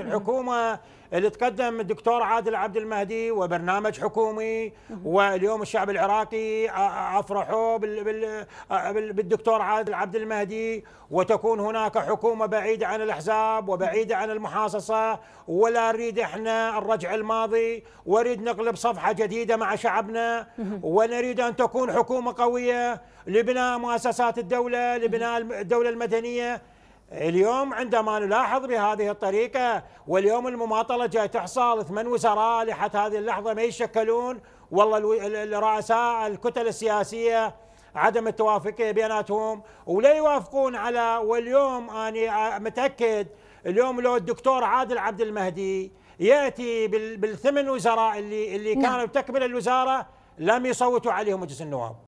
الحكومة اللي تقدم الدكتور عادل عبد المهدي وبرنامج حكومي واليوم الشعب العراقي أفرحوا بالدكتور عادل عبد المهدي وتكون هناك حكومة بعيدة عن الأحزاب وبعيدة عن المحاصصة ولا نريد احنا الرجع الماضي ونريد نقلب صفحة جديدة مع شعبنا ونريد أن تكون حكومة قوية لبناء مؤسسات الدولة لبناء الدولة المدنية اليوم عندما نلاحظ بهذه الطريقة واليوم المماطلة جاي تحصل ثمان وزراء لحد هذه اللحظة ما يشكلون والله رؤساء الكتل السياسية عدم التوافق بيناتهم ولا يوافقون على واليوم أنا متأكد اليوم لو الدكتور عادل عبد المهدي يأتي بالثمن وزراء اللي, اللي نعم. كانوا تكمل الوزارة لم يصوتوا عليهم مجلس النواب